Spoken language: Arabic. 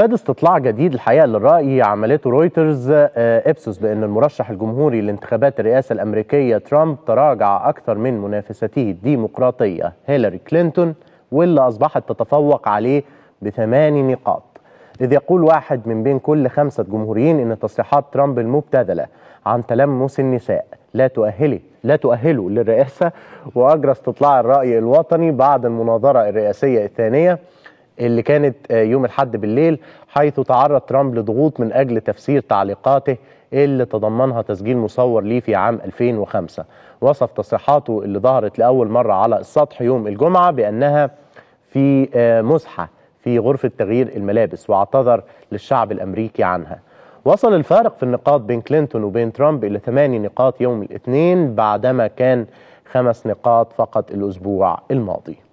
افاد استطلاع جديد الحقيقه للراي عملته رويترز آه، ابسوس بان المرشح الجمهوري لانتخابات الرئاسه الامريكيه ترامب تراجع اكثر من منافسته الديمقراطيه هيلاري كلينتون واللي اصبحت تتفوق عليه بثماني نقاط إذ يقول واحد من بين كل خمسة جمهوريين إن تصريحات ترامب المبتذلة عن تلمس النساء لا تؤهله لا تؤهله للرئاسة وأجرى استطلاع الرأي الوطني بعد المناظرة الرئاسية الثانية اللي كانت آه، يوم الحد بالليل حيث تعرض ترامب لضغوط من أجل تفسير تعليقاته اللي تضمنها تسجيل مصور ليه في عام 2005 وصف تصريحاته اللي ظهرت لأول مرة على السطح يوم الجمعة بأنها في آه، مزحة في غرفة تغيير الملابس واعتذر للشعب الأمريكي عنها وصل الفارق في النقاط بين كلينتون وبين ترامب إلى ثماني نقاط يوم الاثنين بعدما كان خمس نقاط فقط الأسبوع الماضي